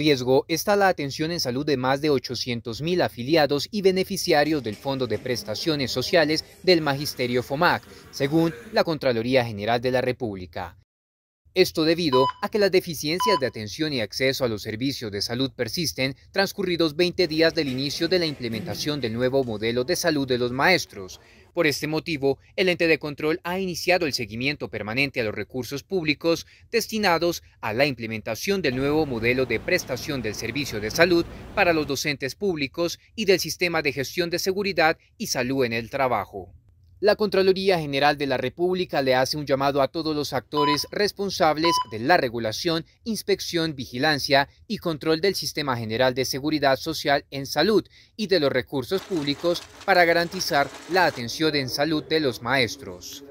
riesgo está la atención en salud de más de 800.000 afiliados y beneficiarios del Fondo de Prestaciones Sociales del Magisterio FOMAC, según la Contraloría General de la República. Esto debido a que las deficiencias de atención y acceso a los servicios de salud persisten transcurridos 20 días del inicio de la implementación del nuevo modelo de salud de los maestros, por este motivo, el ente de control ha iniciado el seguimiento permanente a los recursos públicos destinados a la implementación del nuevo modelo de prestación del servicio de salud para los docentes públicos y del sistema de gestión de seguridad y salud en el trabajo. La Contraloría General de la República le hace un llamado a todos los actores responsables de la regulación, inspección, vigilancia y control del Sistema General de Seguridad Social en Salud y de los recursos públicos para garantizar la atención en salud de los maestros.